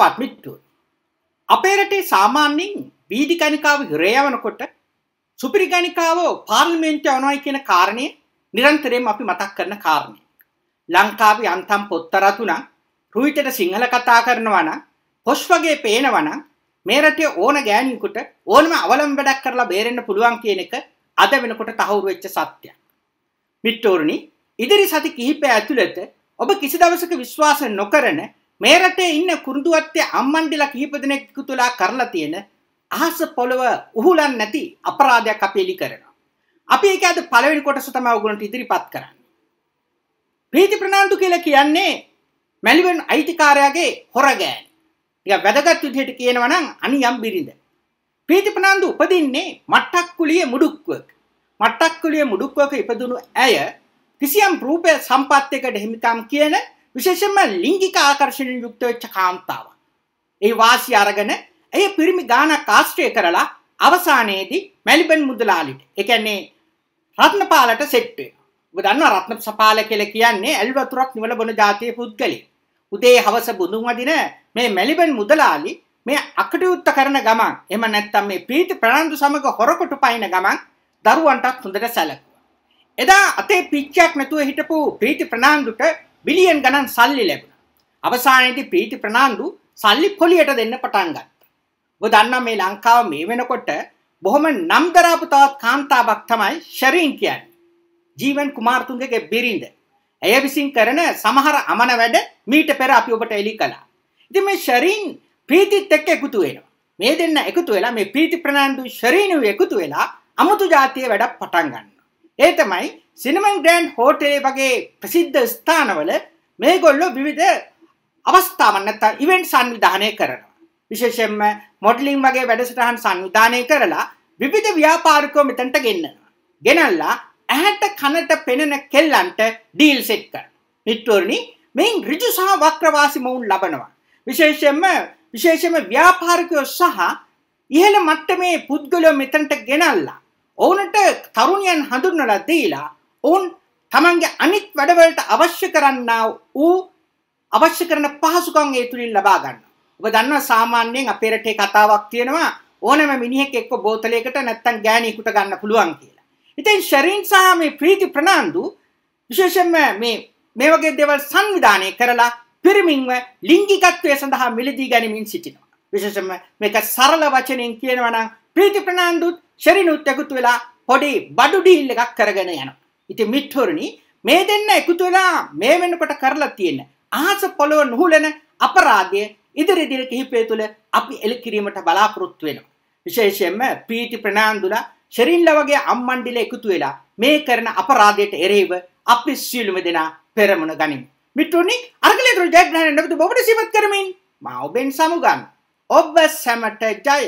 හිතවත් මිට්ටුව. අපේ රටේ සාමාන්‍යයෙන් වීදි ගණිකාව හිරේ යවනකොට සුපිරි ගණිකාව පාර්ලිමේන්තුවට යවනවායි කියන කාරණය නිරන්තරයෙන් අපි මතක් කරන කාරණය. ලංකාවේ අන්තම් පොත්තර තුනක් රුවිටට සිංහල කතා කරනවා නම් පොස් වගේ පේනවා නම් මේ රටේ ඕන ගෑණියෙකුට ඕනම අවලම් වැඩක් කරලා බේරෙන්න පුළුවන් කියන එක අද වෙනකොට තහවුරු වෙච්ච සත්‍යයක්. මිට්ටෝරණි ඉදිරි සති කිහිපය ඇතුළත ඔබ කිසි දවසක විශ්වාස නොකරන මේ රටේ ඉන්න කුරුඳුවත්තේ අම්මන්ඩිලා කිහිප දෙනෙක් තුලා කරලා තියෙන අහස පොළව උහුලන් නැති අපරාධයක් අපි එලි කරනවා. අපි ඒක අද පළවෙනි කොටස තමයි ඔයගොල්ලන්ට ඉදිරිපත් කරන්නේ. ප්‍රීති ප්‍රනාන්දු කියලා කියන්නේ මැලිවෙන් අයිතිකාරයාගේ හොරගෑනි. ටිකක් වැදගත් විදිහට කියනවා නම් අනියම් බිරිඳ. ප්‍රීති ප්‍රනාන්දු උපදින්නේ මට්ටක්කුලියේ මුඩුක්කුවක. මට්ටක්කුලියේ මුඩුක්කුවක ඉපදුණු ඇය කිසියම් රූප සම්පත්තියකට හිමිකම් කියන විශේෂයෙන්ම ලිංගික ආකර්ෂණයෙන් යුක්ත වෙච්ච කාන්තාවක්. ඒ වාසිය අරගෙන ඇය පිරිමි ගානක් ආශ්‍රය කරලා අවසානයේදී මැලිබන් මුදලාලිට. ඒ කියන්නේ රත්නපාලට සෙට් වෙනවා. ඔබ දන්නවා රත්නපාල කියලා කියන්නේ ඇල් වතුරක් නිවල බොන જાතිය පුද්ගලෙක්. උදේ හවස බුදුන් වදින මේ මැලිබන් මුදලාලි මේ අකටයුත්ත කරන ගමන් එහෙම නැත්නම් මේ පීති ප්‍රනන්දු සමග හොරකොටු පයින ගමන් දරුවන්ටත් හොඳට සැලකුවා. එදා අතේ පිච්චයක් නැතුව හිටපු පීති ප්‍රනන්දුට බිලියන් ගණන් සල්ලි ලැබුණා. අවසානයේදී ප්‍රීති ප්‍රනාන්දු සල්ලි පොලියට දෙන්න පටන් ගත්තා. ඔබ දන්නා මේ ලංකාව මේ වෙනකොට බොහොම නම් දරාපු තවත් කාන්තාවක් තමයි ෂරීන් කියන්නේ. ජීවන් කුමාරතුංගගේ බිරිඳ. ඇය විසින් කරන සමහර අමන වැඩ මීට පෙර අපි ඔබට එලි කළා. ඉතින් මේ ෂරීන් ප්‍රීතිත් එක්ක එකතු වෙනවා. මේ දෙන්න එකතු වෙලා මේ ප්‍රීති ප්‍රනාන්දු ෂරීනු එකතු වෙලා අමුතු જાතිය වැඩක් පටන් ගන්නවා. ඒ තමයි සිනමන් ග්‍රෑන්් හෝටේ වගේ ප්‍රසිද්ධ ස්ථානවල මේගොල්ලො විවිධ අවස්ථාවන්නත්තා ඉවෙන්ට් සංවිධානය කරනවා. විශේෂෙන්ම මොඩලිින් වගේ වැඩසටහන් සංවිධානය කරලා විවිධ ව්‍යාපාරිකෝ මෙතැන්ට ගෙන්න්නවා. ගෙනල්ලා ඇහැට කනට පෙනෙන කෙල්ලන්ට ඩීල් සෙට්ක. නිට්ටුවරණි මෙයින් රිජු සහ වක්‍රවාසි මොවුන් ලබනවා. විශේෂෙන්ම විශේෂම ව්‍යාපාරිකයෝ සහ ඉහළ මට්ටමේ පුද්ගලයෝ මෙතැන්ට ගෙනල්ලා. ඕනට තරුණයන් හඳුන්වලා දීලා ඔවුන් තමන්ගේ අනිත් වැඩවලට අවශ්‍ය කරන්නා වූ අවශ්‍ය කරන පහසුකම් ඒ තුලින් ලබා ගන්නවා. ඔබ දන්නවා සාමාන්‍යයෙන් අපේ රටේ කතාවක් තියෙනවා ඕනම මිනිහෙක් එක්ක බෝතලයකට නැත්තම් ගෑණියෙකුට ගන්න පුළුවන් කියලා. ඉතින් ශරීන් සහ මේ ප්‍රීති ප්‍රනාන්දු විශේෂයෙන්ම මේ මේ වගේ දේවල් සංවිධානය කරලා පිරිමින්ව ලිංගිකත්වය සඳහා මිලදී ගැනීමින් සිටිනවා. විශේෂයෙන්ම මේක සරල වචනෙන් කියනවා නම් ප්‍රීති ප්‍රනාන්දුත් ශරිනුත් එකතු වෙලා පොඩි බඩු ඩීල් එකක් කරගෙන යනවා. ඉතින් මිත්හොරණි මේ දෙන්න එකතු වෙලා මේ වෙනකොට කරලා තියෙන අහස පොළව නුහුලන අපරාධය ඉදිරි දින කිහිපය තුළ අපි එළි කිරීමට බලාපොරොත්තු වෙනවා. විශේෂයෙන්ම පීටි ප්‍රනාන්දුලා ශරින්ලා වගේ අම්මණ්ඩිල එකතු වෙලා මේ කරන අපරාධයට එරෙහිව අපි සියලුම දෙනා පෙරමුණ ගනිමු. මිත්‍රනි අරගලේ දුර ජයග්‍රහණය නැවත බොබට සීමත් කරමින් මා ඔබෙන් සමුගන්. ඔබ සැමට ජය.